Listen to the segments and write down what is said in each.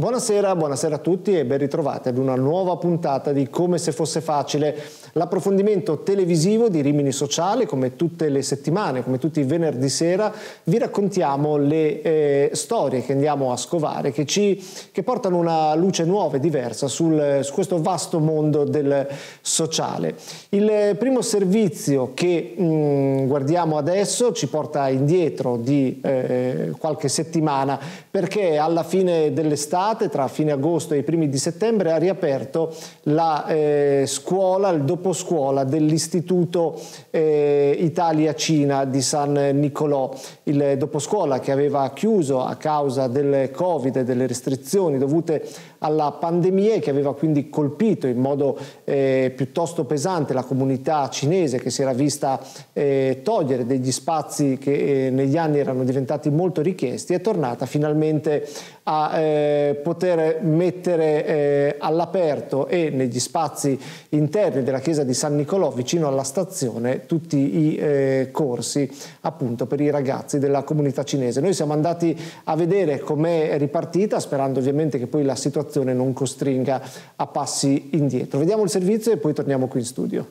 Buonasera, buonasera a tutti e ben ritrovati ad una nuova puntata di Come se fosse facile, l'approfondimento televisivo di Rimini Sociale, come tutte le settimane, come tutti i venerdì sera, vi raccontiamo le eh, storie che andiamo a scovare, che, ci, che portano una luce nuova e diversa sul, su questo vasto mondo del sociale. Il primo servizio che mh, mm, guardiamo adesso ci porta indietro di eh, qualche settimana perché alla fine dell'estate, tra fine agosto e i primi di settembre, ha riaperto la eh, scuola, il doposcuola dell'Istituto eh, Italia-Cina di San Nicolò, il doposcuola che aveva chiuso a causa del Covid e delle restrizioni dovute alla pandemia e che aveva quindi colpito in modo eh, piuttosto pesante la comunità cinese che si era vista eh, togliere degli spazi che eh, negli anni erano diventati molto richiesti, è tornata finalmente a eh, poter mettere eh, all'aperto e negli spazi interni della chiesa di San Nicolò vicino alla stazione tutti i eh, corsi appunto per i ragazzi della comunità cinese. Noi siamo andati a vedere com'è ripartita sperando ovviamente che poi la situazione situazione non costringa a passi indietro. Vediamo il servizio e poi torniamo qui in studio.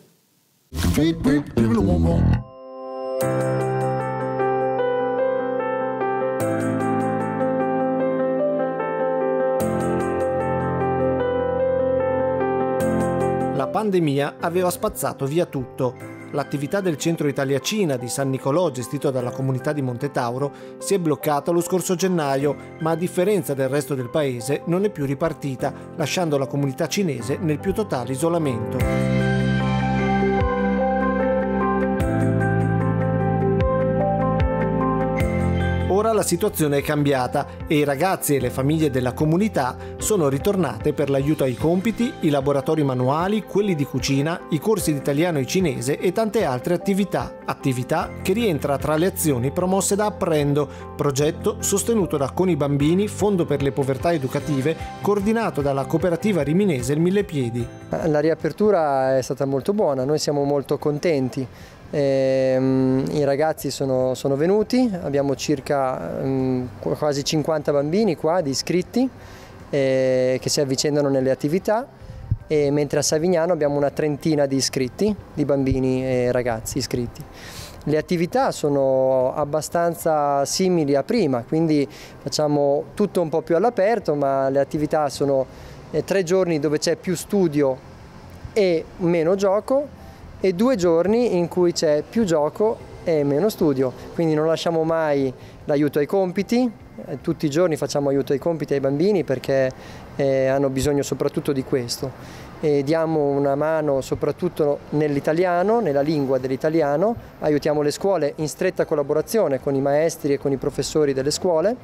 La pandemia aveva spazzato via tutto l'attività del Centro Italia Cina di San Nicolò gestito dalla comunità di Monte Tauro si è bloccata lo scorso gennaio, ma a differenza del resto del paese non è più ripartita, lasciando la comunità cinese nel più totale isolamento. ora la situazione è cambiata e i ragazzi e le famiglie della comunità sono ritornate per l'aiuto ai compiti, i laboratori manuali, quelli di cucina, i corsi di italiano e cinese e tante altre attività, attività che rientra tra le azioni promosse da Apprendo, progetto sostenuto da Con Bambini, Fondo per le Povertà Educative, coordinato dalla cooperativa riminese Il Millepiedi. La riapertura è stata molto buona, noi siamo molto contenti Ehm, I ragazzi sono, sono, venuti, abbiamo circa mh, mm, quasi 50 bambini qua di iscritti eh, che si avvicendano nelle attività e mentre a Savignano abbiamo una trentina di iscritti, di bambini e ragazzi iscritti. Le attività sono abbastanza simili a prima, quindi facciamo tutto un po' più all'aperto, ma le attività sono eh, tre giorni dove c'è più studio e meno gioco e due giorni in cui c'è più gioco e meno studio, quindi non lasciamo mai l'aiuto ai compiti, eh, tutti i giorni facciamo aiuto ai compiti ai bambini perché eh, hanno bisogno soprattutto di questo e diamo una mano soprattutto nell'italiano, nella lingua dell'italiano, aiutiamo le scuole in stretta collaborazione con i maestri e con i professori delle scuole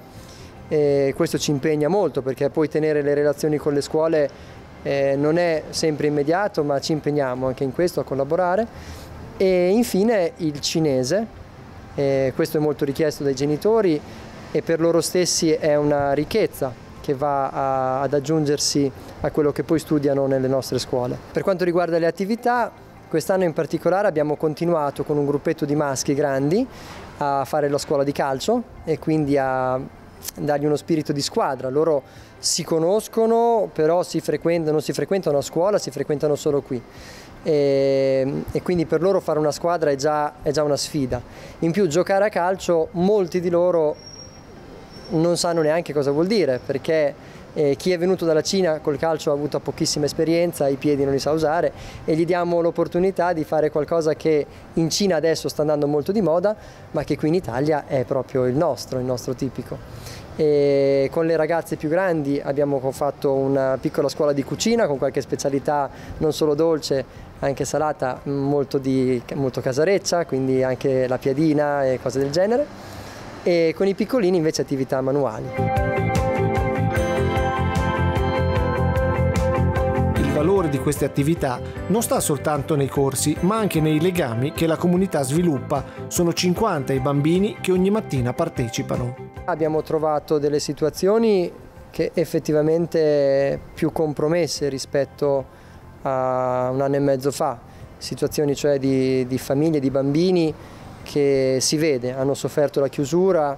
e questo ci impegna molto perché poi tenere le relazioni con le scuole eh, non è sempre immediato ma ci impegniamo anche in questo a collaborare e infine il cinese, eh, questo è molto richiesto dai genitori e per loro stessi è una ricchezza che va a, ad aggiungersi a quello che poi studiano nelle nostre scuole. Per quanto riguarda le attività, quest'anno in particolare abbiamo continuato con un gruppetto di maschi grandi a fare la scuola di calcio e quindi a dargli uno spirito di squadra. Loro si conoscono, però si non si frequentano a scuola, si frequentano solo qui. E, ehm, e quindi per loro fare una squadra è già, è già una sfida. In più giocare a calcio molti di loro non sanno neanche cosa vuol dire perché eh, chi è venuto dalla Cina col calcio ha avuto pochissima esperienza, i piedi non li sa usare e gli diamo l'opportunità di fare qualcosa che in Cina adesso sta andando molto di moda, ma che qui in Italia è proprio il nostro, il nostro tipico. E con le ragazze più grandi abbiamo fatto una piccola scuola di cucina con qualche specialità non solo dolce anche salata mm, molto, di, molto casareccia quindi anche la piadina e cose del genere e con i piccolini invece attività manuali. valore di queste attività non sta soltanto nei corsi, ma anche nei legami che la comunità sviluppa. Sono 50 i bambini che ogni mattina partecipano. Abbiamo trovato delle situazioni che effettivamente più compromesse rispetto a un anno e mezzo fa, situazioni cioè di, di famiglie, di bambini che si vede, hanno sofferto la chiusura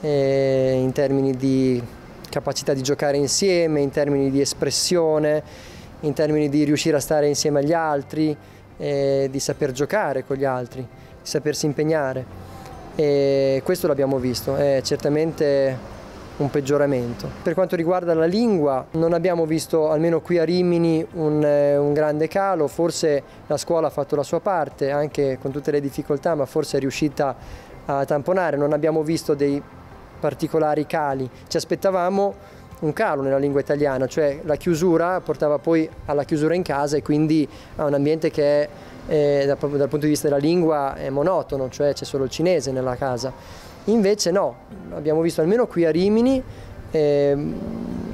eh, in termini di capacità di giocare insieme, in termini di espressione, in termini di riuscire a stare insieme agli altri, eh, di saper giocare con gli altri, di sapersi impegnare. E questo l'abbiamo visto, è certamente un peggioramento. Per quanto riguarda la lingua non abbiamo visto, almeno qui a Rimini, un, eh, un, grande calo, forse la scuola ha fatto la sua parte, anche con tutte le difficoltà, ma forse è riuscita a tamponare, non abbiamo visto dei particolari cali, ci aspettavamo un calo nella lingua italiana, cioè la chiusura portava poi alla chiusura in casa e quindi a un ambiente che è, eh, dal, dal punto di vista della lingua è monotono, cioè c'è solo il cinese nella casa. Invece no, abbiamo visto almeno qui a Rimini eh,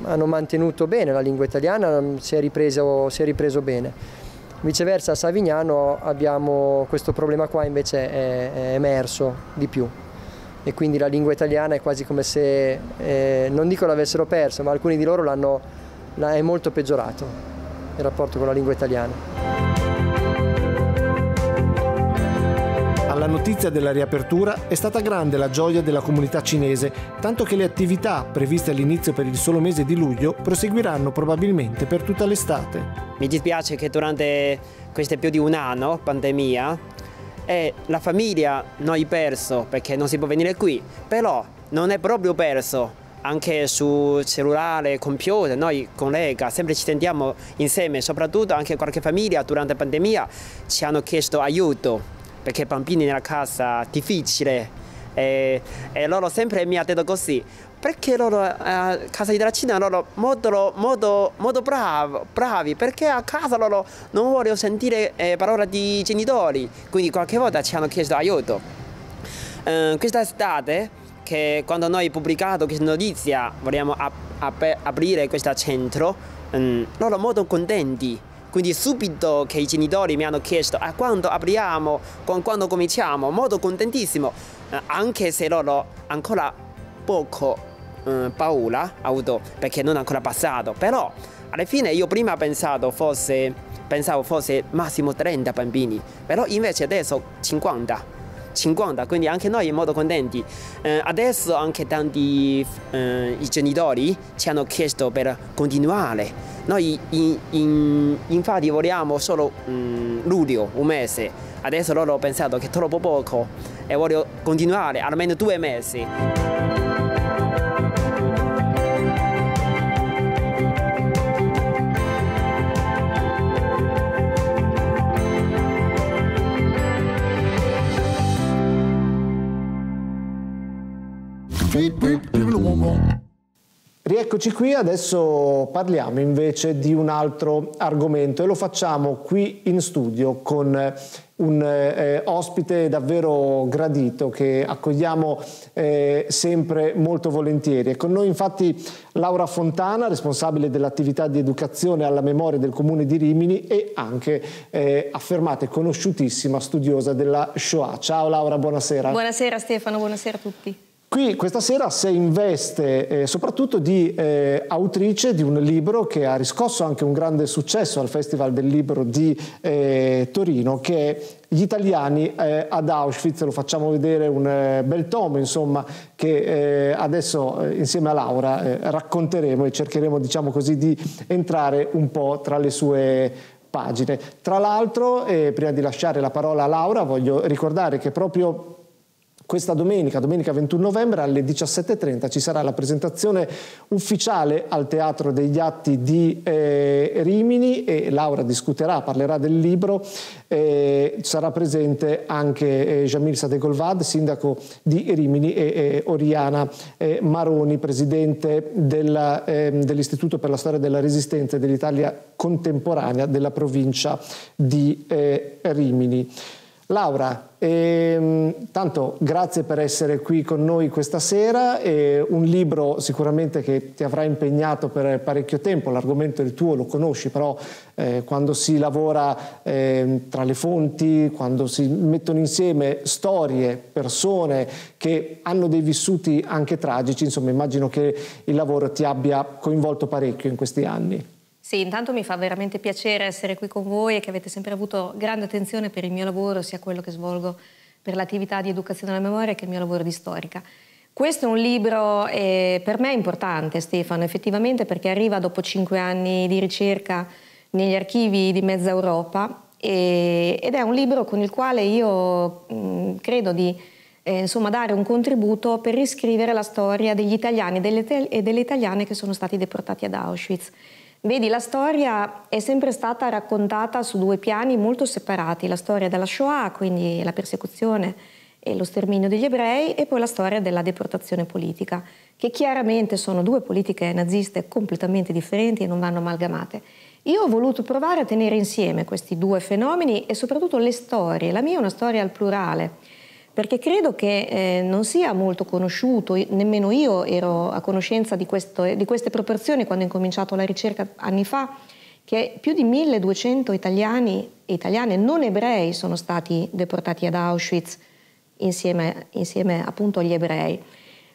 hanno mantenuto bene la lingua italiana, mm, si è, ripreso, si è ripreso, bene. Viceversa a Savignano abbiamo questo problema qua invece è, è emerso di più e quindi la lingua italiana è quasi come se, eh, non dico l'avessero persa, ma alcuni di loro l'hanno, è molto peggiorato il rapporto con la lingua italiana. Alla notizia della riapertura è stata grande la gioia della comunità cinese, tanto che le attività previste all'inizio per il solo mese di luglio proseguiranno probabilmente per tutta l'estate. Mi dispiace che durante queste più di un anno pandemia e la famiglia non è perso perché non si può venire qui, però non è proprio perso. Anche su cellulare, computer, noi collega sempre ci sentiamo insieme, soprattutto anche qualche famiglia durante la pandemia ci hanno chiesto aiuto perché bambini nella casa difficile e, e loro sempre mi hanno detto così, perché loro eh, a casa della Cina loro molto, modo, modo bravo, bravi, perché a casa loro non vogliono sentire eh, parole di genitori, quindi qualche volta ci hanno chiesto aiuto. Eh, questa estate, che quando noi abbiamo pubblicato questa notizia, vogliamo ap ap aprire questo centro, eh, loro molto contenti. Quindi subito che i genitori mi hanno chiesto a quando apriamo, con quando cominciamo, molto contentissimo, eh, anche se loro ancora poco eh, paura auto perché non è ancora passato, però alla fine io prima pensato fosse, pensavo fosse massimo 30 bambini, però invece adesso 50. 50, quindi anche noi siamo molto contenti. Eh, adesso anche tanti eh, i genitori ci hanno chiesto per continuare. Noi in, in, infatti vogliamo solo um, luglio, un mese. Adesso loro hanno pensato che è troppo poco e voglio continuare almeno due mesi. Rieccoci qui, adesso parliamo invece di un altro argomento e lo facciamo qui in studio con un eh, ospite davvero gradito che accogliamo eh, sempre molto volentieri. È con noi infatti Laura Fontana, responsabile dell'attività di educazione alla memoria del comune di Rimini e anche eh, affermata e conosciutissima studiosa della Shoah. Ciao Laura, buonasera. Buonasera Stefano, buonasera a tutti. Qui questa sera si investe eh, soprattutto di eh, autrice di un libro che ha riscosso anche un grande successo al Festival del Libro di eh, Torino, che è Gli italiani eh, ad Auschwitz, lo facciamo vedere un eh, bel tomo, insomma, che eh, adesso insieme a Laura racconteremo e cercheremo, diciamo così, di entrare un po' tra le sue pagine. Tra l'altro, prima di lasciare la parola a Laura, voglio ricordare che proprio questa domenica, domenica 21 novembre alle 17.30 ci sarà la presentazione ufficiale al Teatro degli Atti di eh, Rimini e Laura discuterà, parlerà del libro, eh, sarà presente anche eh, Jamil Sadegolvad, sindaco di Rimini e Oriana eh, Maroni, presidente ehm, dell'Istituto per la Storia della Resistenza e dell'Italia Contemporanea della provincia di eh, Rimini. Laura, ehm, tanto grazie per essere qui con noi questa sera, eh, un libro sicuramente che ti avrà impegnato per parecchio tempo, l'argomento è il tuo, lo conosci, però eh, quando si lavora eh, tra le fonti, quando si mettono insieme storie, persone che hanno dei vissuti anche tragici, insomma immagino che il lavoro ti abbia coinvolto parecchio in questi anni. Sì, intanto mi fa veramente piacere essere qui con voi e che avete sempre avuto grande attenzione per il mio lavoro, sia quello che svolgo per l'attività di educazione alla memoria che il mio lavoro di storica. Questo è un libro eh, per me importante, Stefano, effettivamente perché arriva dopo cinque anni di ricerca negli archivi di mezza Europa e, ed è un libro con il quale io mh, mm, credo di eh, insomma, dare un contributo per riscrivere la storia degli italiani e delle, e delle italiane che sono stati deportati ad Auschwitz. Vedi, la storia è sempre stata raccontata su due piani molto separati, la storia della Shoah, quindi la persecuzione e lo sterminio degli ebrei, e poi la storia della deportazione politica, che chiaramente sono due politiche naziste completamente differenti e non vanno amalgamate. Io ho voluto provare a tenere insieme questi due fenomeni e soprattutto le storie, la mia è una storia al plurale, perché credo che eh, non sia molto conosciuto, nemmeno io ero a conoscenza di, questo, eh, di queste proporzioni quando ho incominciato la ricerca anni fa, che più di 1200 italiani e italiane non ebrei sono stati deportati ad Auschwitz insieme, insieme appunto agli ebrei.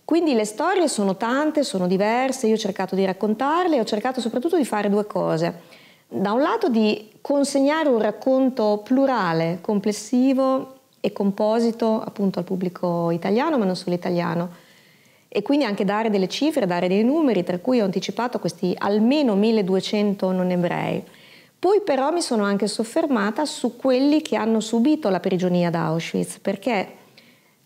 Quindi le storie sono tante, sono diverse, io ho cercato di raccontarle, e ho cercato soprattutto di fare due cose. Da un lato di consegnare un racconto plurale, complessivo, e composito appunto al pubblico italiano, ma non solo italiano. E quindi anche dare delle cifre, dare dei numeri, tra cui ho anticipato questi almeno 1200 non ebrei. Poi però mi sono anche soffermata su quelli che hanno subito la prigionia ad Auschwitz, perché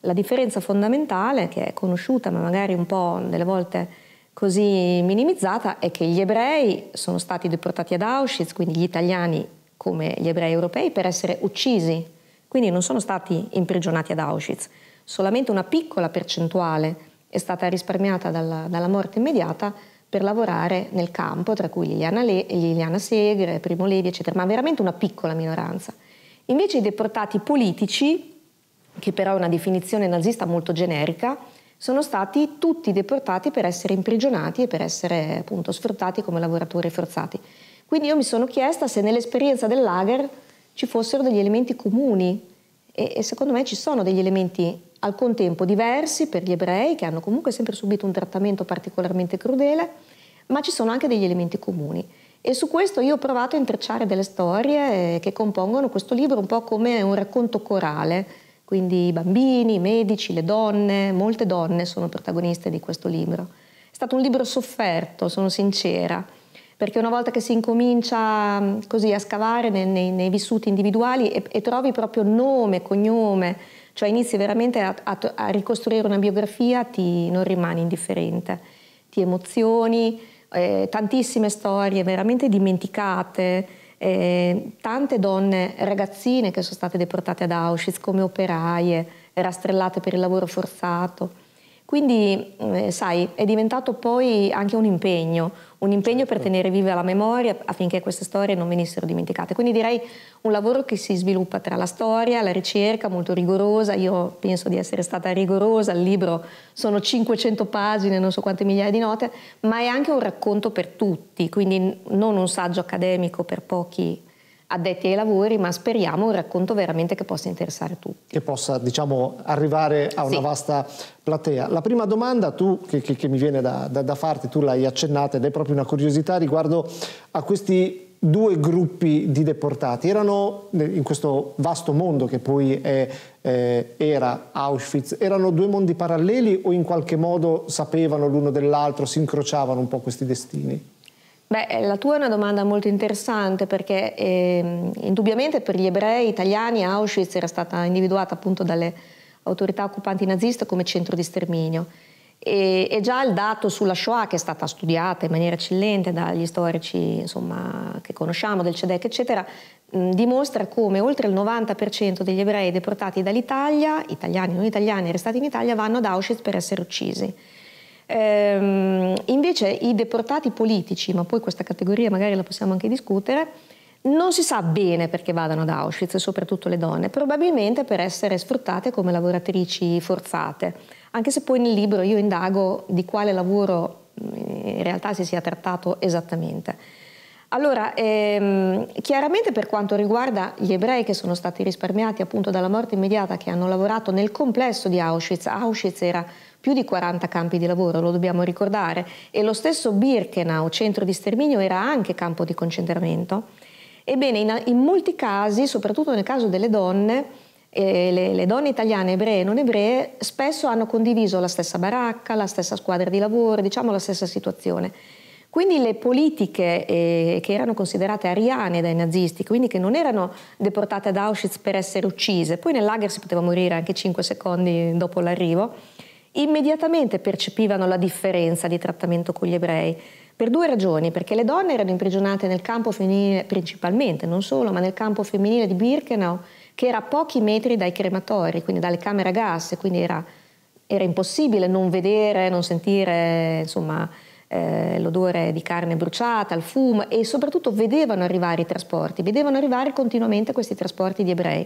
la differenza fondamentale, che è conosciuta ma magari un po' delle volte così minimizzata, è che gli ebrei sono stati deportati ad Auschwitz, quindi gli italiani come gli ebrei europei, per essere uccisi quindi non sono stati imprigionati ad Auschwitz, solamente una piccola percentuale è stata risparmiata dalla, dalla morte immediata per lavorare nel campo, tra cui Liliana, Le, Liliana Segre, Primo Levi, eccetera, ma veramente una piccola minoranza. Invece i deportati politici, che però è una definizione nazista molto generica, sono stati tutti deportati per essere imprigionati e per essere appunto sfruttati come lavoratori forzati. Quindi io mi sono chiesta se nell'esperienza del lager ci fossero degli elementi comuni e, e secondo me ci sono degli elementi al contempo diversi per gli ebrei che hanno comunque sempre subito un trattamento particolarmente crudele, ma ci sono anche degli elementi comuni. E su questo io ho provato a intrecciare delle storie eh, che compongono questo libro un po' come un racconto corale, quindi i bambini, i medici, le donne, molte donne sono protagoniste di questo libro. È stato un libro sofferto, sono sincera, perché una volta che si incomincia mm, così a scavare nei, nei, nei vissuti individuali e, e, trovi proprio nome, cognome, cioè inizi veramente a, a, a ricostruire una biografia, ti non rimani indifferente, ti emozioni, eh, tantissime storie veramente dimenticate, eh, tante donne ragazzine che sono state deportate ad Auschwitz come operaie, rastrellate per il lavoro forzato. Quindi, eh, sai, è diventato poi anche un impegno, un impegno certo. per tenere viva la memoria affinché queste storie non venissero dimenticate. Quindi direi un lavoro che si sviluppa tra la storia, la ricerca, molto rigorosa, io penso di essere stata rigorosa, il libro sono 500 pagine, non so quante migliaia di note, ma è anche un racconto per tutti, quindi non un saggio accademico per pochi addetti ai lavori, ma speriamo un racconto veramente che possa interessare tutti. Che possa, diciamo, arrivare a una sì. vasta platea. La prima domanda tu, che, che, che mi viene da, da, da farti, tu l'hai accennata ed è proprio una curiosità riguardo a questi due gruppi di deportati. Erano, in questo vasto mondo che poi è, eh, era Auschwitz, erano due mondi paralleli o in qualche modo sapevano l'uno dell'altro, si incrociavano un po' questi destini? Beh, eh, la tua è una domanda molto interessante perché eh, indubbiamente per gli ebrei italiani Auschwitz era stata individuata appunto dalle autorità occupanti naziste come centro di sterminio. E, e, già il dato sulla Shoah, che è stata studiata in maniera eccellente dagli storici insomma, che conosciamo, del CEDEC, eccetera, mh, dimostra come oltre il 90% degli ebrei deportati dall'Italia, italiani e non italiani, restati in Italia, vanno ad Auschwitz per essere uccisi. Ehm, invece i deportati politici, ma poi questa categoria magari la possiamo anche discutere, non si sa bene perché vadano ad Auschwitz, soprattutto le donne, probabilmente per essere sfruttate come lavoratrici forzate, anche se poi nel libro io indago di quale lavoro mm, in realtà si sia trattato esattamente. Allora, ehm, chiaramente per quanto riguarda gli ebrei che sono stati risparmiati appunto dalla morte immediata, che hanno lavorato nel complesso di Auschwitz, Auschwitz era più di 40 campi di lavoro, lo dobbiamo ricordare, e lo stesso Birkenau, centro di sterminio, era anche campo di concentramento. Ebbene, in, in molti casi, soprattutto nel caso delle donne, eh, le, le, donne italiane ebree e non ebree spesso hanno condiviso la stessa baracca, la stessa squadra di lavoro, diciamo la stessa situazione. Quindi le politiche eh, che erano considerate ariane dai nazisti, quindi che non erano deportate ad Auschwitz per essere uccise, poi nel lager si poteva morire anche 5 secondi dopo l'arrivo, immediatamente percepivano la differenza di trattamento con gli ebrei, per due ragioni, perché le donne erano imprigionate nel campo femminile principalmente, non solo, ma nel campo femminile di Birkenau, che era a pochi metri dai crematori, quindi dalle camere a gas, quindi era, era impossibile non vedere, non sentire, insomma, eh, l'odore di carne bruciata, il fumo e soprattutto vedevano arrivare i trasporti, vedevano arrivare continuamente questi trasporti di ebrei,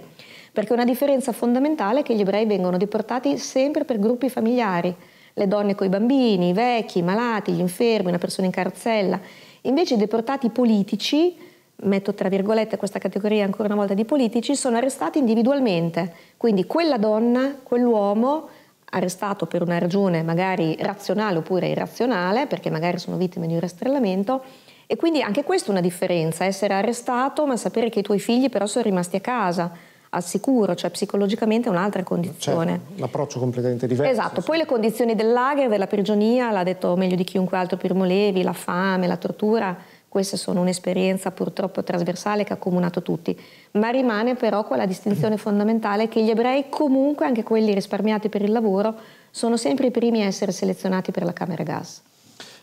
perché una differenza fondamentale è che gli ebrei vengono deportati sempre per gruppi familiari, le donne con i bambini, i vecchi, i malati, gli infermi, una persona in carcella. Invece i deportati politici, metto tra virgolette questa categoria ancora una volta di politici, sono arrestati individualmente. Quindi quella donna, quell'uomo arrestato per una ragione magari razionale oppure irrazionale, perché magari sono vittime di un rastrellamento, e quindi anche questa è una differenza, essere arrestato ma sapere che i tuoi figli però sono rimasti a casa, al sicuro, cioè psicologicamente è un'altra certo, condizione. un approccio completamente diverso. Esatto, poi le condizioni del lager, della prigionia, l'ha detto meglio di chiunque altro Primo Levi, la fame, la tortura, queste sono un'esperienza purtroppo trasversale che ha accomunato tutti, ma rimane però quella distinzione fondamentale che gli ebrei comunque, anche quelli risparmiati per il lavoro, sono sempre i primi a essere selezionati per la Camera Gas.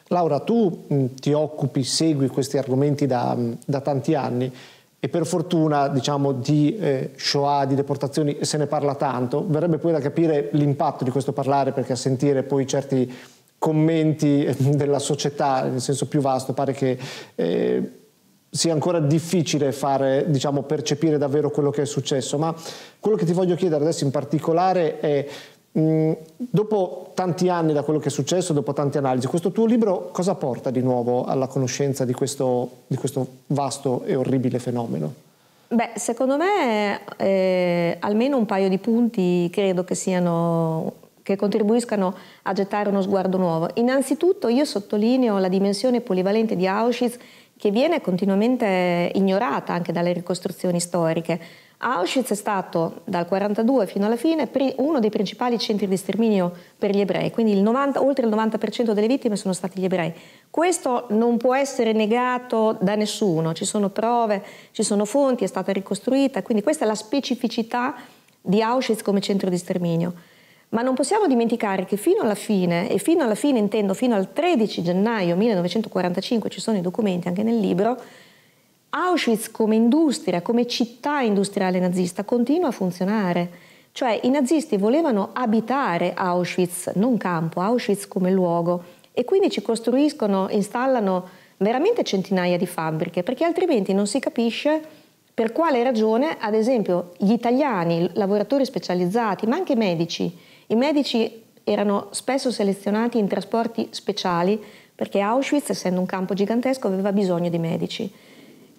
Laura, tu mm, ti occupi, segui questi argomenti da, mm, da tanti anni e per fortuna diciamo, di eh, Shoah, di deportazioni se ne parla tanto, verrebbe poi da capire l'impatto di questo parlare perché a sentire poi certi commenti eh, della società, nel senso più vasto, pare che eh, sia ancora difficile fare, diciamo, percepire davvero quello che è successo. Ma quello che ti voglio chiedere adesso in particolare è, mm, dopo tanti anni da quello che è successo, dopo tante analisi, questo tuo libro cosa porta di nuovo alla conoscenza di questo, di questo vasto e orribile fenomeno? Beh, secondo me eh, almeno un paio di punti credo che siano che contribuiscano a gettare uno sguardo nuovo. Innanzitutto io sottolineo la dimensione polivalente di Auschwitz che viene continuamente ignorata anche dalle ricostruzioni storiche. Auschwitz è stato dal 1942 fino alla fine uno dei principali centri di sterminio per gli ebrei, quindi il 90, oltre il 90% delle vittime sono stati gli ebrei. Questo non può essere negato da nessuno, ci sono prove, ci sono fonti, è stata ricostruita, quindi questa è la specificità di Auschwitz come centro di sterminio. Ma non possiamo dimenticare che fino alla fine, e fino alla fine intendo fino al 13 gennaio 1945, ci sono i documenti anche nel libro, Auschwitz come industria, come città industriale nazista, continua a funzionare. Cioè i nazisti volevano abitare Auschwitz, non campo, Auschwitz come luogo, e quindi ci costruiscono, installano veramente centinaia di fabbriche, perché altrimenti non si capisce per quale ragione, ad esempio, gli italiani, lavoratori specializzati, ma anche medici, i medici erano spesso selezionati in trasporti speciali perché Auschwitz, essendo un campo gigantesco, aveva bisogno di medici.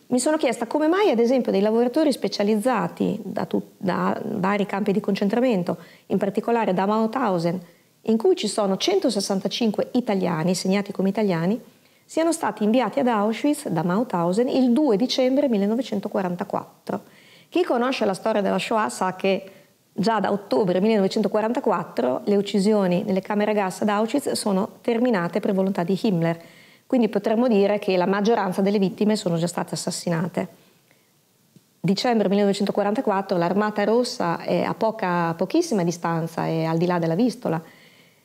Mi sono chiesta come mai, ad esempio, dei lavoratori specializzati da, da vari campi di concentramento, in particolare da Mauthausen, in cui ci sono 165 italiani segnati come italiani, siano stati inviati ad Auschwitz da Mauthausen il 2 dicembre 1944. Chi conosce la storia della Shoah sa che Già da ottobre 1944 le uccisioni nelle camere a gas ad Auschwitz sono terminate per volontà di Himmler, quindi potremmo dire che la maggioranza delle vittime sono già state assassinate. Dicembre 1944 l'Armata Rossa è a poca, pochissima distanza, e al di là della Vistola.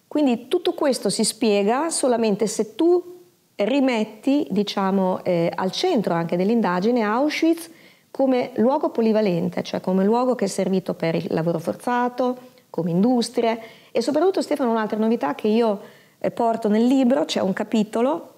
Quindi tutto questo si spiega solamente se tu rimetti diciamo, eh, al centro anche dell'indagine Auschwitz come luogo polivalente, cioè come luogo che è servito per il lavoro forzato, come industrie e soprattutto Stefano un'altra novità che io eh, porto nel libro, c'è un capitolo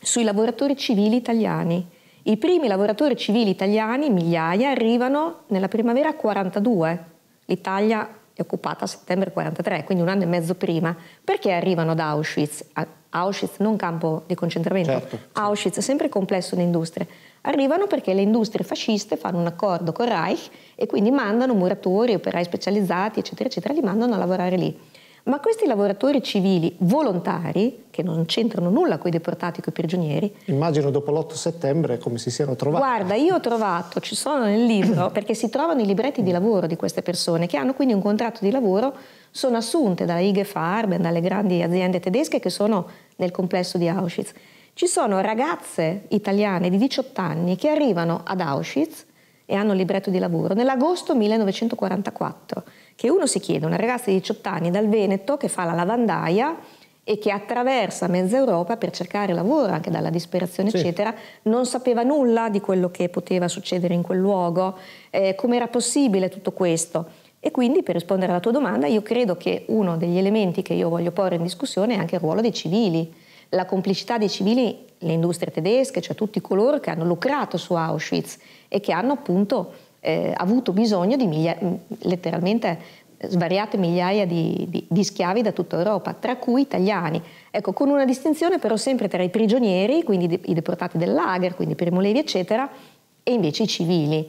sui lavoratori civili italiani. I primi lavoratori civili italiani, migliaia, arrivano nella primavera 42. L'Italia è occupata a settembre 43, quindi un anno e mezzo prima. Perché arrivano ad Auschwitz? Auschwitz non campo di concentramento, certo, Auschwitz sempre complesso di industrie. Arrivano perché le industrie fasciste fanno un accordo con Reich e quindi mandano muratori, operai specializzati, eccetera, eccetera, li mandano a lavorare lì. Ma questi lavoratori civili volontari, che non c'entrano nulla con i deportati, con i prigionieri. Immagino dopo l'8 settembre come si siano trovati. Guarda, io ho trovato, ci sono nel libro, perché si trovano i libretti di lavoro di queste persone, che hanno quindi un contratto di lavoro, sono assunte dalla IG Farben, dalle grandi aziende tedesche che sono nel complesso di Auschwitz. Ci sono ragazze italiane di 18 anni che arrivano ad Auschwitz e hanno il libretto di lavoro nell'agosto 1944, che uno si chiede, una ragazza di 18 anni dal Veneto che fa la lavandaia e che attraversa mezza Europa per cercare lavoro, anche dalla disperazione, sì. eccetera, non sapeva nulla di quello che poteva succedere in quel luogo, eh, come era possibile tutto questo. E quindi, per rispondere alla tua domanda, io credo che uno degli elementi che io voglio porre in discussione è anche il ruolo dei civili la complicità dei civili, le industrie tedesche, cioè tutti coloro che hanno lucrato su Auschwitz e che hanno appunto eh, avuto bisogno di miglia- mm, letteralmente eh, svariate migliaia di, di, di, schiavi da tutta Europa, tra cui italiani. Ecco, con una distinzione però sempre tra i prigionieri, quindi i deportati del lager, quindi Primo Levi, eccetera, e invece i civili.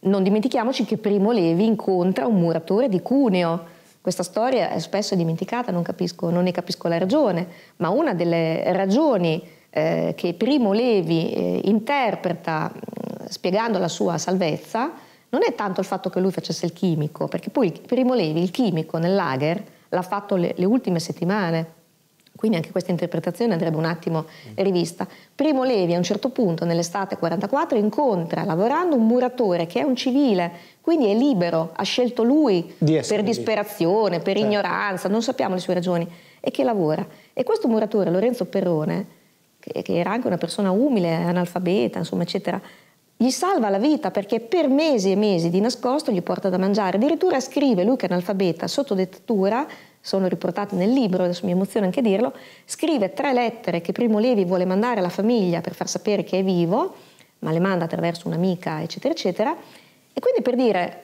Non dimentichiamoci che Primo Levi incontra un muratore di Cuneo, questa storia è spesso dimenticata, non, capisco, non ne capisco la ragione, ma una delle ragioni eh, che Primo Levi eh, interpreta mm, spiegando la sua salvezza non è tanto il fatto che lui facesse il chimico, perché poi Primo Levi, il chimico nel lager, l'ha fatto le, le ultime settimane quindi anche questa interpretazione andrebbe un attimo rivista. Primo Levi a un certo punto nell'estate 44 incontra lavorando un muratore che è un civile, quindi è libero, ha scelto lui Di per disperazione, per certo. ignoranza, non sappiamo le sue ragioni, e che lavora. E questo muratore, Lorenzo Perrone, che, che era anche una persona umile, analfabeta, insomma, eccetera, gli salva la vita perché per mesi e mesi di nascosto gli porta da mangiare, addirittura scrive, lui che è analfabeta, sotto dettatura, sono riportate nel libro, adesso mi emoziona anche dirlo, scrive tre lettere che Primo Levi vuole mandare alla famiglia per far sapere che è vivo, ma le manda attraverso un'amica, eccetera, eccetera. E quindi per dire,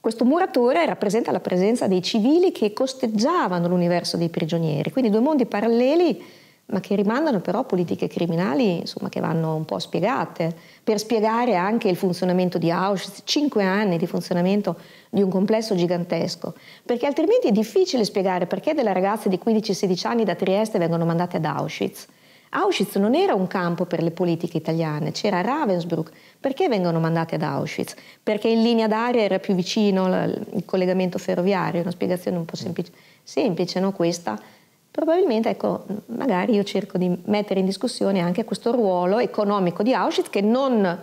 questo muratore rappresenta la presenza dei civili che costeggiavano l'universo dei prigionieri, quindi due mondi paralleli ma che rimandano però politiche criminali insomma, che vanno un po' spiegate, per spiegare anche il funzionamento di Auschwitz, cinque anni di funzionamento di un complesso gigantesco, perché altrimenti è difficile spiegare perché delle ragazze di 15-16 anni da Trieste vengono mandate ad Auschwitz. Auschwitz non era un campo per le politiche italiane, c'era Ravensbrück. Perché vengono mandate ad Auschwitz? Perché in linea d'aria era più vicino il collegamento ferroviario, una spiegazione un po' semplice, semplice no? questa probabilmente ecco, magari io cerco di mettere in discussione anche questo ruolo economico di Auschwitz che non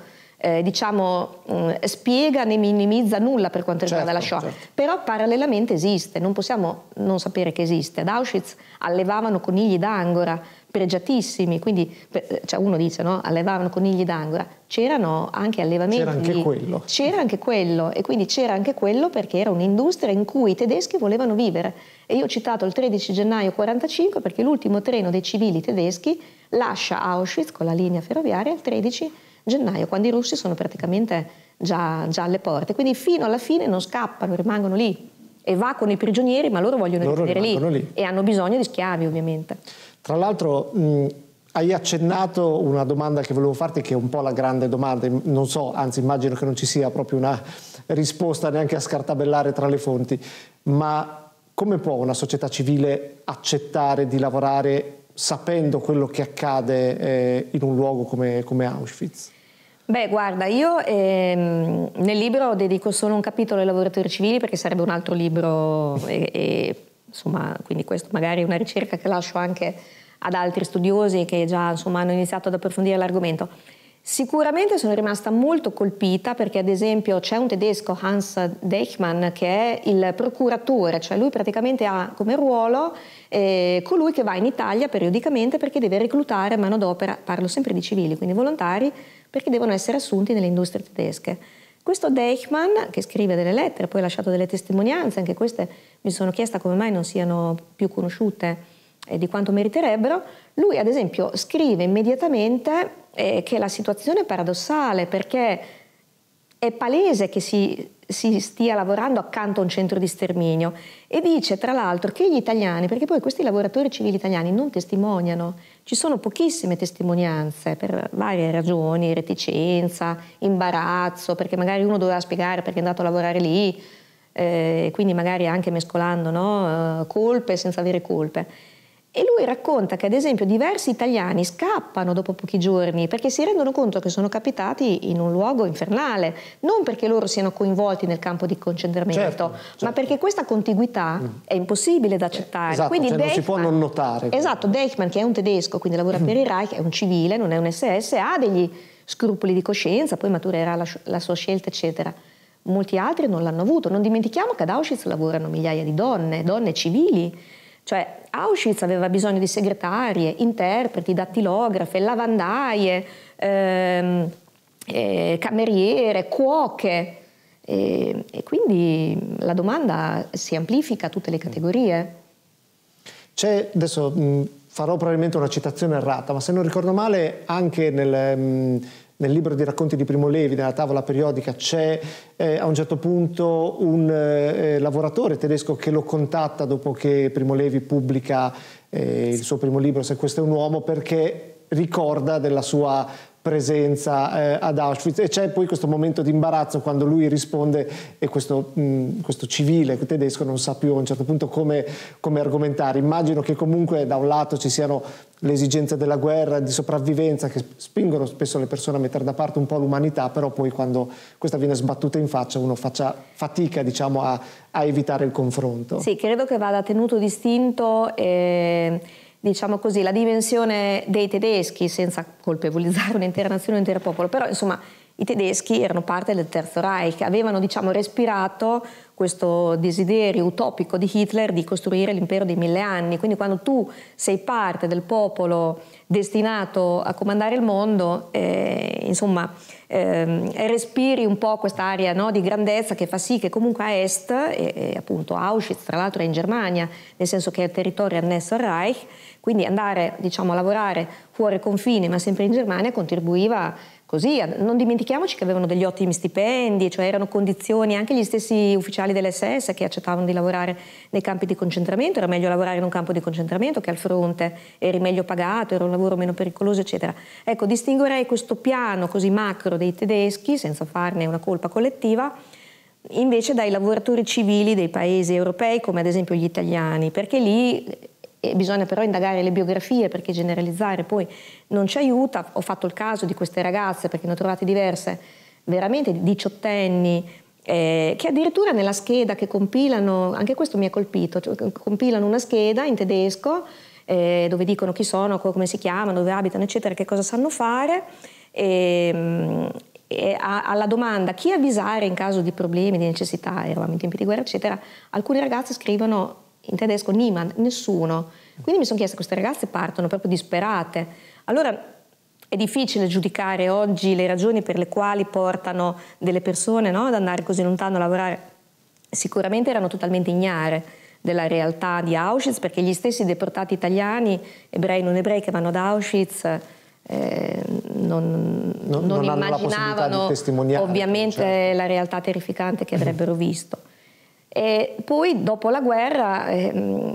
eh, diciamo, mh, mm, spiega né minimizza nulla per quanto riguarda certo, la Shoah, certo. però parallelamente esiste, non possiamo non sapere che esiste. Ad Auschwitz allevavano conigli d'angora, pregiatissimi, quindi eh, cioè uno dice no, allevavano conigli d'angora, c'erano anche allevamenti. C'era anche quello. C'era anche quello e quindi c'era anche quello perché era un'industria in cui i tedeschi volevano vivere. E io ho citato il 13 gennaio 1945 perché l'ultimo treno dei civili tedeschi lascia Auschwitz con la linea ferroviaria il 13 gennaio gennaio, quando i russi sono praticamente già, già alle porte. Quindi fino alla fine non scappano, rimangono lì e va con i prigionieri, ma loro vogliono loro rimanere lì, lì, e hanno bisogno di schiavi ovviamente. Tra l'altro mh, hai accennato una domanda che volevo farti che è un po' la grande domanda, non so, anzi immagino che non ci sia proprio una risposta neanche a scartabellare tra le fonti, ma come può una società civile accettare di lavorare sapendo quello che accade eh, in un luogo come, come Auschwitz? Beh, guarda, io ehm, nel libro dedico solo un capitolo ai lavoratori civili perché sarebbe un altro libro e, e, insomma, quindi questo magari è una ricerca che lascio anche ad altri studiosi che già insomma, hanno iniziato ad approfondire l'argomento. Sicuramente sono rimasta molto colpita perché ad esempio c'è un tedesco Hans Deichmann che è il procuratore, cioè lui praticamente ha come ruolo eh, colui che va in Italia periodicamente perché deve reclutare manodopera, parlo sempre di civili, quindi volontari, perché devono essere assunti nelle industrie tedesche. Questo Deichmann, che scrive delle lettere, poi ha lasciato delle testimonianze, anche queste mi sono chiesta come mai non siano più conosciute eh, di quanto meriterebbero, lui ad esempio scrive immediatamente eh, che la situazione è paradossale perché è palese che si si stia lavorando accanto a un centro di sterminio e dice tra l'altro che gli italiani, perché poi questi lavoratori civili italiani non testimoniano, ci sono pochissime testimonianze per varie ragioni, reticenza, imbarazzo, perché magari uno doveva spiegare perché è andato a lavorare lì, eh, quindi magari anche mescolando no? Eh, colpe senza avere colpe. E lui racconta che ad esempio diversi italiani scappano dopo pochi giorni perché si rendono conto che sono capitati in un luogo infernale, non perché loro siano coinvolti nel campo di concentramento, certo, certo. ma perché questa contiguità mm. è impossibile da accettare. Esatto, quindi cioè Deichmann, non si può non notare. Esatto, Deichmann che è un tedesco, quindi lavora per il Reich, è un civile, non è un SS, ha degli scrupoli di coscienza, poi maturerà la, la sua scelta, eccetera. Molti altri non l'hanno avuto. Non dimentichiamo che ad Auschwitz lavorano migliaia di donne, donne civili cioè Auschwitz aveva bisogno di segretarie, interpreti, dattilografe, lavandaie, ehm, eh, cameriere, cuoche. E, e, quindi la domanda si amplifica a tutte le categorie. C'è adesso. Mh farò probabilmente una citazione errata, ma se non ricordo male anche nel, nel libro di racconti di Primo Levi, nella tavola periodica, c'è eh, a un certo punto un eh, lavoratore tedesco che lo contatta dopo che Primo Levi pubblica eh, il suo primo libro, Se questo è un uomo, perché ricorda della sua presenza eh, ad Auschwitz e c'è poi questo momento di imbarazzo quando lui risponde e questo, mh, mm, questo civile tedesco non sa più a un certo punto come, come, argomentare. Immagino che comunque da un lato ci siano le esigenze della guerra, di sopravvivenza che spingono spesso le persone a mettere da parte un po' l'umanità, però poi quando questa viene sbattuta in faccia uno faccia fatica diciamo, a, a evitare il confronto. Sì, credo che vada tenuto distinto. E ehm, diciamo così, la dimensione dei tedeschi, senza colpevolizzare un'intera nazione, un intero popolo, però insomma i tedeschi erano parte del Terzo Reich, avevano diciamo, respirato questo desiderio utopico di Hitler di costruire l'impero dei mille anni, quindi quando tu sei parte del popolo destinato a comandare il mondo, eh, insomma ehm, respiri un po' quest'area no, di grandezza che fa sì che comunque a est, e, e appunto Auschwitz tra l'altro è in Germania, nel senso che è il territorio annesso al Reich, quindi andare diciamo, a lavorare fuori confine ma sempre in Germania contribuiva così. Non dimentichiamoci che avevano degli ottimi stipendi, cioè erano condizioni, anche gli stessi ufficiali dell'SS che accettavano di lavorare nei campi di concentramento, era meglio lavorare in un campo di concentramento che al fronte, eri meglio pagato, era un lavoro meno pericoloso, eccetera. Ecco, distinguerei questo piano così macro dei tedeschi, senza farne una colpa collettiva, invece dai lavoratori civili dei paesi europei come ad esempio gli italiani, perché lì e bisogna però indagare le biografie perché generalizzare poi non ci aiuta. Ho fatto il caso di queste ragazze perché ne ho trovate diverse, veramente diciottenni, eh, che addirittura nella scheda che compilano, anche questo mi ha colpito, cioè, compilano una scheda in tedesco eh, dove dicono chi sono, come si chiamano, dove abitano, eccetera, che cosa sanno fare. E, ehm, e a, alla domanda chi avvisare in caso di problemi, di necessità, eravamo in tempi di guerra, eccetera, alcune ragazze scrivono in tedesco niemand, nessuno. Quindi mi sono chiesta, queste ragazze partono proprio disperate. Allora è difficile giudicare oggi le ragioni per le quali portano delle persone no, ad andare così lontano a lavorare. Sicuramente erano totalmente ignare della realtà di Auschwitz perché gli stessi deportati italiani, ebrei e non ebrei che vanno ad Auschwitz, eh, non, non, non, non immaginavano ovviamente certo. la realtà terrificante che avrebbero visto. E poi dopo la guerra eh,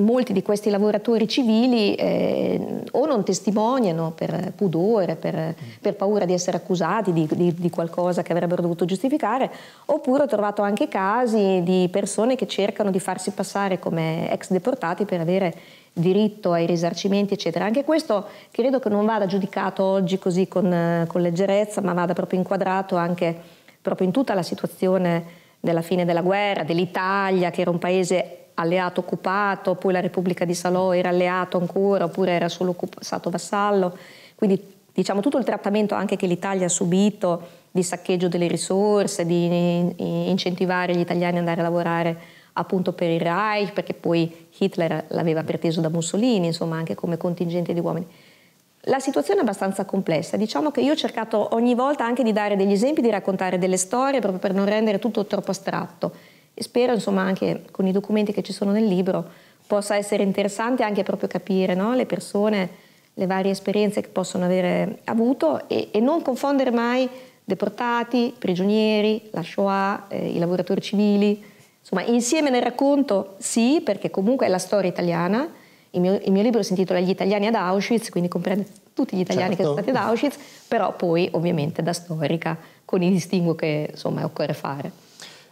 molti di questi lavoratori civili eh, o non testimoniano per pudore, per, per paura di essere accusati di, di, di, qualcosa che avrebbero dovuto giustificare, oppure ho trovato anche casi di persone che cercano di farsi passare come ex deportati per avere diritto ai risarcimenti, eccetera. Anche questo credo che non vada giudicato oggi così con, con leggerezza, ma vada proprio inquadrato anche proprio in tutta la situazione della fine della guerra, dell'Italia che era un paese alleato occupato, poi la Repubblica di Salò era alleato ancora oppure era solo stato vassallo, quindi diciamo tutto il trattamento anche che l'Italia ha subito di saccheggio delle risorse, di incentivare gli italiani ad andare a lavorare appunto per il Reich, perché poi Hitler l'aveva preteso da Mussolini, insomma anche come contingente di uomini. La situazione è abbastanza complessa, diciamo che io ho cercato ogni volta anche di dare degli esempi, di raccontare delle storie proprio per non rendere tutto troppo astratto e spero insomma anche con i documenti che ci sono nel libro possa essere interessante anche proprio capire no? le persone, le varie esperienze che possono avere avuto e, e non confondere mai deportati, prigionieri, la Shoah, eh, i lavoratori civili, insomma insieme nel racconto sì perché comunque è la storia italiana il mio, il mio libro si intitola Gli italiani ad Auschwitz, quindi comprende tutti gli italiani certo. che sono certo. stati ad Auschwitz, però poi ovviamente da storica, con i distinguo che insomma occorre fare.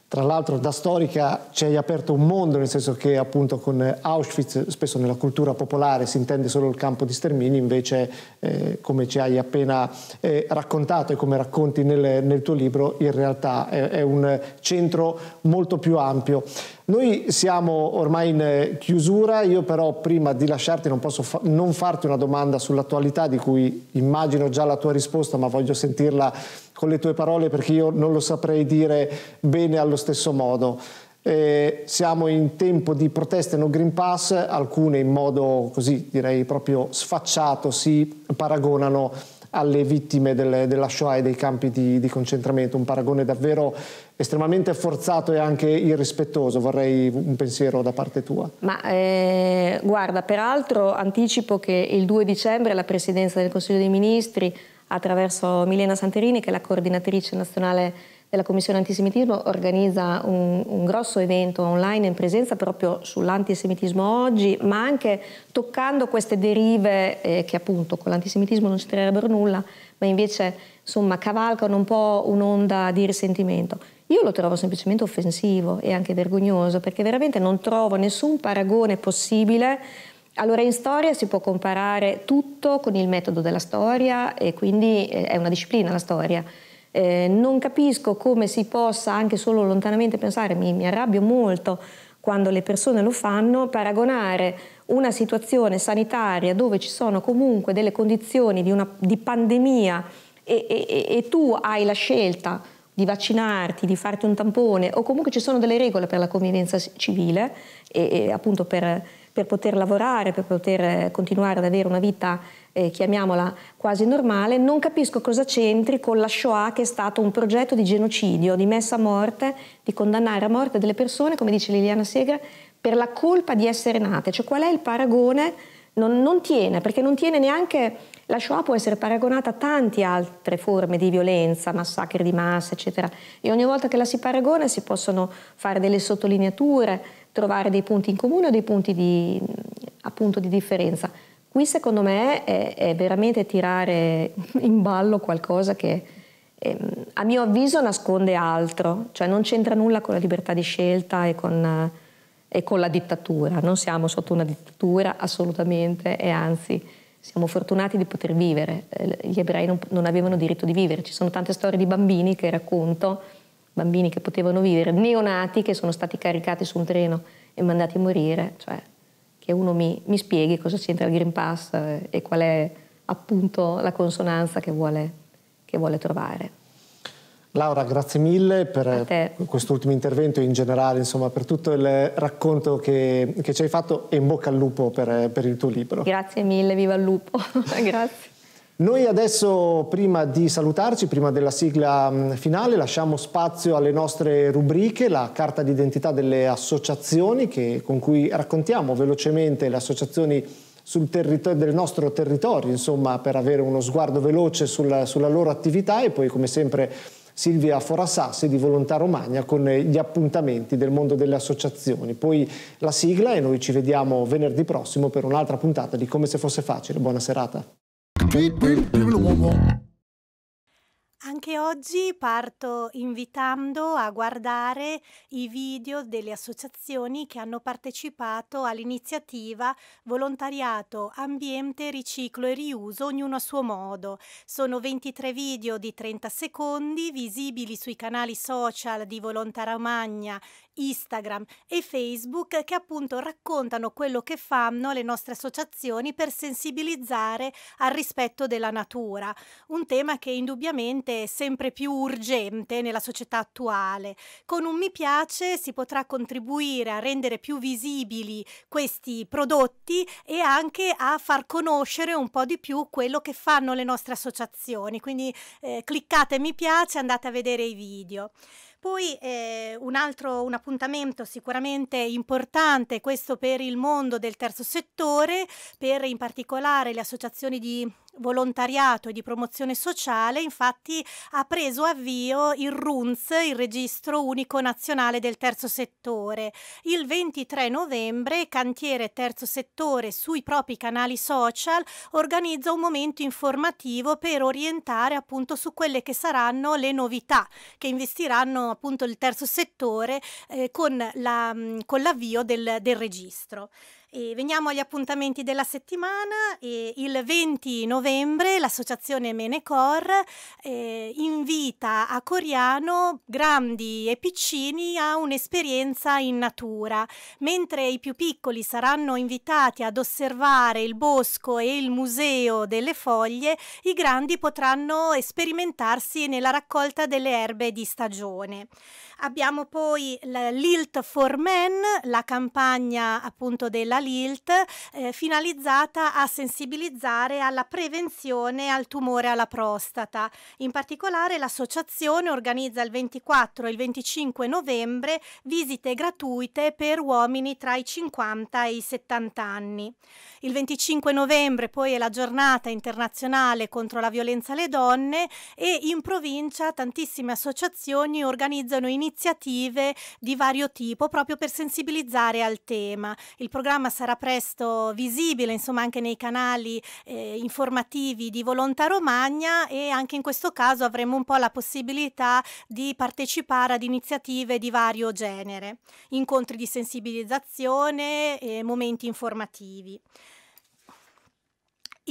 Tra l'altro da storica ci hai aperto un mondo, nel senso che appunto con Auschwitz spesso nella cultura popolare si intende solo il campo di stermini, invece eh, come ci hai appena eh, raccontato e come racconti nel, nel, tuo libro, in realtà è, è un centro molto più ampio. Noi siamo ormai in eh, chiusura, io però prima di lasciarti non posso fa non farti una domanda sull'attualità di cui immagino già la tua risposta, ma voglio sentirla con le tue parole perché io non lo saprei dire bene allo stesso modo. Eh, siamo in tempo di proteste no Green Pass, alcune in modo così direi proprio sfacciato si paragonano alle vittime delle, della Shoah e dei campi di, di, concentramento, un paragone davvero estremamente forzato e anche irrispettoso, vorrei un pensiero da parte tua. Ma eh, guarda, peraltro anticipo che il 2 dicembre la Presidenza del Consiglio dei Ministri, attraverso Milena Santerini, che è la coordinatrice nazionale della Commissione Antisemitismo organizza un, un, grosso evento online in presenza proprio sull'antisemitismo oggi, ma anche toccando queste derive eh, che appunto con l'antisemitismo non c'entrerebbero nulla, ma invece insomma cavalcano un po' un'onda di risentimento. Io lo trovo semplicemente offensivo e anche vergognoso perché veramente non trovo nessun paragone possibile allora in storia si può comparare tutto con il metodo della storia e quindi eh, è una disciplina la storia. Eh, non capisco come si possa anche solo lontanamente pensare, mi, mi arrabbio molto quando le persone lo fanno, paragonare una situazione sanitaria dove ci sono comunque delle condizioni di, una, di pandemia e, e, e, tu hai la scelta di vaccinarti, di farti un tampone o comunque ci sono delle regole per la convivenza civile e, e appunto per per poter lavorare, per poter eh, continuare ad avere una vita, eh, chiamiamola quasi normale, non capisco cosa c'entri con la Shoah che è stato un progetto di genocidio, di messa a morte, di condannare a morte delle persone, come dice Liliana Segre, per la colpa di essere nate. Cioè qual è il paragone? Non, non tiene, perché non tiene neanche... La Shoah può essere paragonata a tante altre forme di violenza, massacri di massa, eccetera. E ogni volta che la si paragona si possono fare delle sottolineature, trovare dei punti in comune o dei punti di, appunto, di differenza. Qui secondo me è, è, veramente tirare in ballo qualcosa che ehm, a mio avviso nasconde altro, cioè non c'entra nulla con la libertà di scelta e con, e con la dittatura, non siamo sotto una dittatura assolutamente e anzi siamo fortunati di poter vivere, eh, gli ebrei non, non avevano diritto di vivere, ci sono tante storie di bambini che racconto bambini che potevano vivere, neonati che sono stati caricati su un treno e mandati a morire, cioè che uno mi, mi spieghi cosa c'entra il Green Pass e, eh, e qual è appunto la consonanza che vuole, che vuole trovare. Laura, grazie mille per quest'ultimo intervento e in generale insomma, per tutto il racconto che, che, ci hai fatto e in bocca al lupo per, per il tuo libro. Grazie mille, viva il lupo, grazie. Noi adesso, prima di salutarci, prima della sigla mm, finale, lasciamo spazio alle nostre rubriche, la carta d'identità delle associazioni, che, con cui raccontiamo velocemente le associazioni sul territorio, del nostro territorio, insomma, per avere uno sguardo veloce sulla, sulla loro attività e poi, come sempre, Silvia Forassassi di Volontà Romagna con gli appuntamenti del mondo delle associazioni. Poi la sigla e noi ci vediamo venerdì prossimo per un'altra puntata di Come se fosse facile. Buona serata. Anche oggi parto invitando a guardare i video delle associazioni che hanno partecipato all'iniziativa Volontariato Ambiente Riciclo e Riuso, ognuno a suo modo. Sono 23 video di 30 secondi visibili sui canali social di Volontara Magna Instagram e Facebook che appunto raccontano quello che fanno le nostre associazioni per sensibilizzare al rispetto della natura, un tema che indubbiamente è sempre più urgente nella società attuale. Con un mi piace si potrà contribuire a rendere più visibili questi prodotti e anche a far conoscere un po' di più quello che fanno le nostre associazioni. Quindi eh, cliccate mi piace, e andate a vedere i video. Poi eh, un altro un appuntamento sicuramente importante, questo per il mondo del terzo settore, per in particolare le associazioni di volontariato e di promozione sociale, infatti ha preso avvio il RUNS, il Registro Unico Nazionale del Terzo Settore. Il 23 novembre Cantiere Terzo Settore sui propri canali social organizza un momento informativo per orientare appunto su quelle che saranno le novità che investiranno appunto il terzo settore eh, con, l'avvio del, del registro. E veniamo agli appuntamenti della settimana. E il 20 novembre l'associazione Menecor eh, invita a Coriano grandi e piccini a un'esperienza in natura, mentre i più piccoli saranno invitati ad osservare il bosco e il museo delle foglie, i grandi potranno sperimentarsi nella raccolta delle erbe di stagione. Abbiamo poi l'Ilt for Men, la campagna appunto della LILT eh, finalizzata a sensibilizzare alla prevenzione al tumore alla prostata. In particolare l'associazione organizza il 24 e il 25 novembre visite gratuite per uomini tra i 50 e i 70 anni. Il 25 novembre poi è la giornata internazionale contro la violenza alle donne e in provincia tantissime associazioni organizzano iniziative di vario tipo proprio per sensibilizzare al tema. Il programma sarà presto visibile insomma, anche nei canali eh, informativi di Volontà Romagna e anche in questo caso avremo un po' la possibilità di partecipare ad iniziative di vario genere, incontri di sensibilizzazione, e momenti informativi.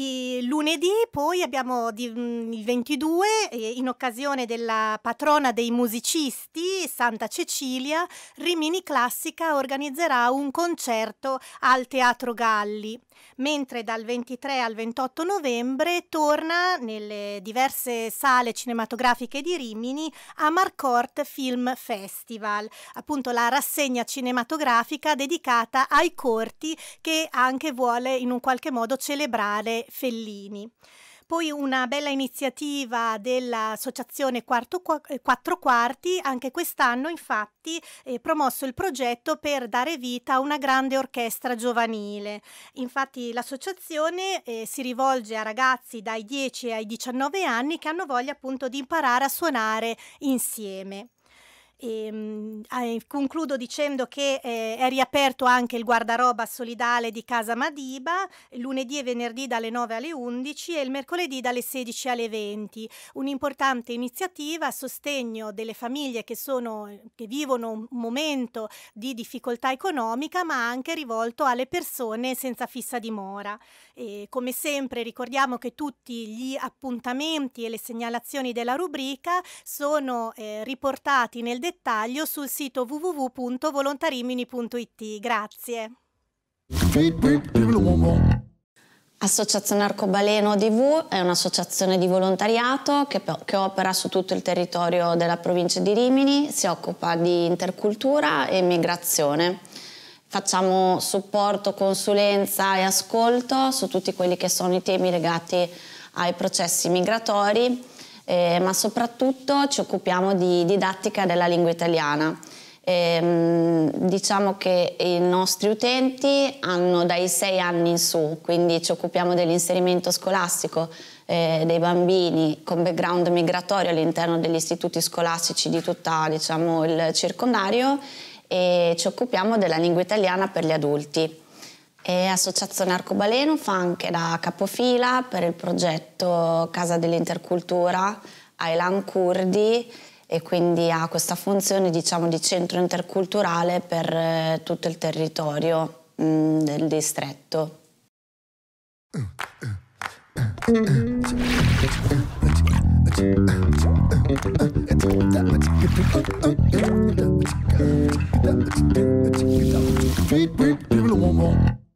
I lunedì poi abbiamo di, mm, il 22, in occasione della patrona dei musicisti, Santa Cecilia, Rimini Classica organizzerà un concerto al Teatro Galli mentre dal 23 al 28 novembre torna nelle diverse sale cinematografiche di Rimini a Marcourt Film Festival, appunto la rassegna cinematografica dedicata ai corti che anche vuole in un qualche modo celebrare Fellini. Poi una bella iniziativa dell'associazione Quarto eh, Quattro Quarti, anche quest'anno infatti è eh, promosso il progetto per dare vita a una grande orchestra giovanile. Infatti l'associazione eh, si rivolge a ragazzi dai 10 ai 19 anni che hanno voglia appunto di imparare a suonare insieme. E, eh, concludo dicendo che eh, è riaperto anche il guardaroba solidale di Casa Madiba lunedì e venerdì dalle 9 alle 11 e il mercoledì dalle 16 alle 20. Un'importante iniziativa a sostegno delle famiglie che, sono, che vivono un momento di difficoltà economica, ma anche rivolto alle persone senza fissa dimora. E, come sempre ricordiamo che tutti gli appuntamenti e le segnalazioni della rubrica sono eh, riportati nel dettaglio dettaglio sul sito www.volontarimini.it. Grazie. Associazione Arcobaleno DV è un'associazione di volontariato che, che, opera su tutto il territorio della provincia di Rimini, si occupa di intercultura e migrazione. Facciamo supporto, consulenza e ascolto su tutti quelli che sono i temi legati ai processi migratori eh, ma soprattutto ci occupiamo di didattica della lingua italiana. E, ehm, diciamo che i nostri utenti hanno dai 6 anni in su, quindi ci occupiamo dell'inserimento scolastico eh, dei bambini con background migratorio all'interno degli istituti scolastici di tutto diciamo, il circondario e ci occupiamo della lingua italiana per gli adulti. E Associazione Arcobaleno fa anche da capofila per il progetto Casa dell'Intercultura a Elan Kurdi e quindi ha questa funzione diciamo, di centro interculturale per eh, tutto il territorio mm, del distretto. Mm.